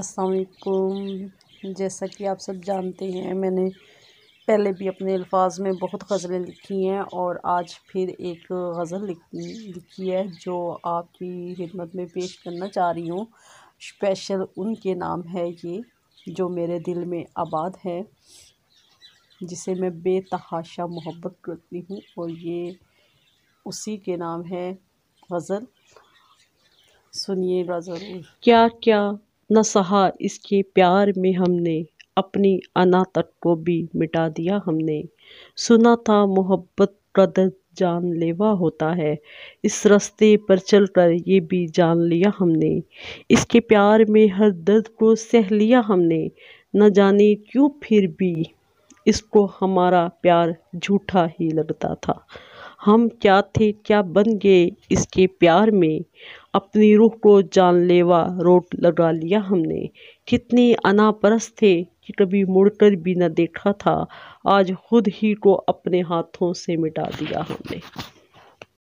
असलकुम जैसा कि आप सब जानते हैं मैंने पहले भी अपने अल्फाज में बहुत गज़लें लिखी हैं और आज फिर एक गज़ल लिखी है जो आपकी खिदमत में पेश करना चाह रही हूँ स्पेशल उनके नाम है ये जो मेरे दिल में आबाद है जिसे मैं बेतहाशा मोहब्बत करती हूँ और ये उसी के नाम है गज़ल सुनिएगा ज़रूर क्या क्या न सहा इसके प्यार में हमने अपनी अना तट को भी मिटा दिया हमने सुना था मोहब्बत का दर्द जानलेवा होता है इस रास्ते पर चल कर ये भी जान लिया हमने इसके प्यार में हर दर्द को सह लिया हमने न जाने क्यों फिर भी इसको हमारा प्यार झूठा ही लगता था हम क्या थे क्या बन गए इसके प्यार में अपनी रूह को जानलेवा रोट लगा लिया हमने कितने अनापरस थे कि कभी मुड़कर भी न देखा था आज खुद ही को अपने हाथों से मिटा दिया हमने